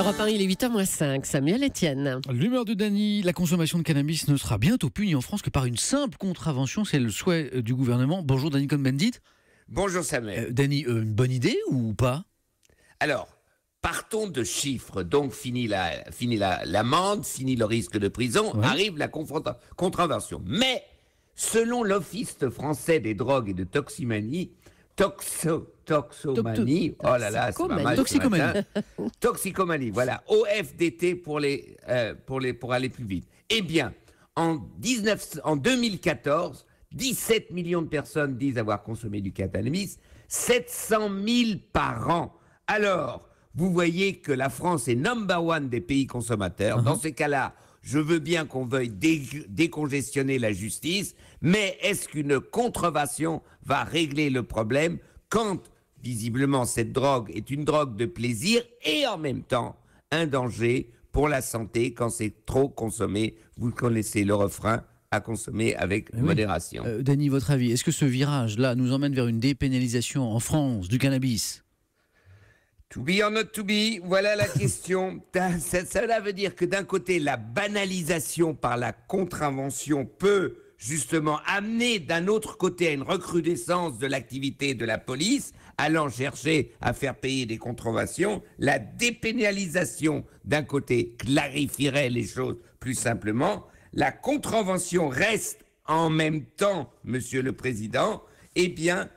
Europe Paris, il est 8h moins 5. Samuel Etienne. L'humeur de Dany, la consommation de cannabis ne sera bientôt punie en France que par une simple contravention. C'est le souhait euh, du gouvernement. Bonjour Dany Cohn-Bendit. Bonjour Samuel. Euh, Dany, euh, une bonne idée ou pas Alors, partons de chiffres. Donc, fini l'amende, la, fini, la, fini le risque de prison, arrive la contravention. Mais, selon l'Office français des drogues et de toximanie, toxo, toxomanie. Oh là là, c'est mal Toxicomanie. Toxicomanie, voilà. OFDT pour, les, euh, pour, les, pour aller plus vite. Eh bien, en, 19, en 2014, 17 millions de personnes disent avoir consommé du cannabis, 700 000 par an. Alors, vous voyez que la France est number one des pays consommateurs. Uh-huh. Dans ces cas-là, je veux bien qu'on veuille décongestionner la justice, mais est-ce qu'une contravention va régler le problème quand, visiblement, cette drogue est une drogue de plaisir et en même temps un danger pour la santé quand c'est trop consommé Vous connaissez le refrain à consommer avec eh modération. Euh, Dany, votre avis, est-ce que ce virage-là nous emmène vers une dépénalisation en France du cannabis To be or not to be, voilà la question. cela veut dire que d'un côté, la banalisation par la contravention peut justement amener d'un autre côté à une recrudescence de l'activité de la police, allant chercher à faire payer des contraventions. La dépénalisation d'un côté clarifierait les choses plus simplement. La contravention reste en même temps, Monsieur le Président, eh bien,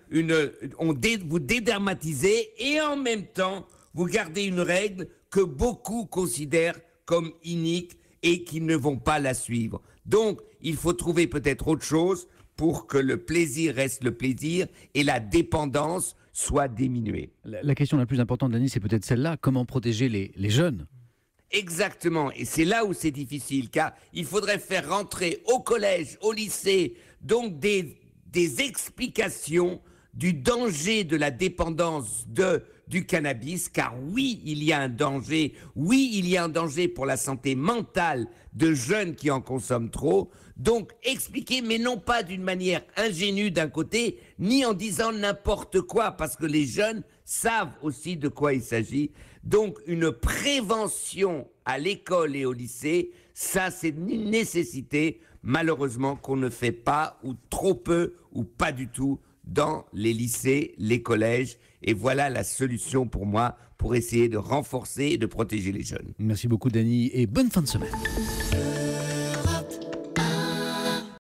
on vous dédermatisez et en même temps, vous gardez une règle que beaucoup considèrent comme inique et qui ne vont pas la suivre. Donc, il faut trouver peut-être autre chose pour que le plaisir reste le plaisir et la dépendance soit diminuée. La, question la plus importante, Denis, c'est peut-être celle-là. Comment protéger les jeunes Exactement, et c'est là où c'est difficile, car il faudrait faire rentrer au collège, au lycée, donc des des explications du danger de la dépendance de du cannabis, car oui, il y a un danger, oui, il y a un danger pour la santé mentale de jeunes qui en consomment trop. Donc, expliquer, mais non pas d'une manière ingénue d'un côté, ni en disant n'importe quoi, parce que les jeunes savent aussi de quoi il s'agit. Donc, une prévention à l'école et au lycée, ça, c'est une nécessité, malheureusement, qu'on ne fait pas ou trop peu ou pas du tout dans les lycées, les collèges. Et voilà la solution pour moi pour essayer de renforcer et de protéger les jeunes. Merci beaucoup, Dany, et bonne fin de semaine.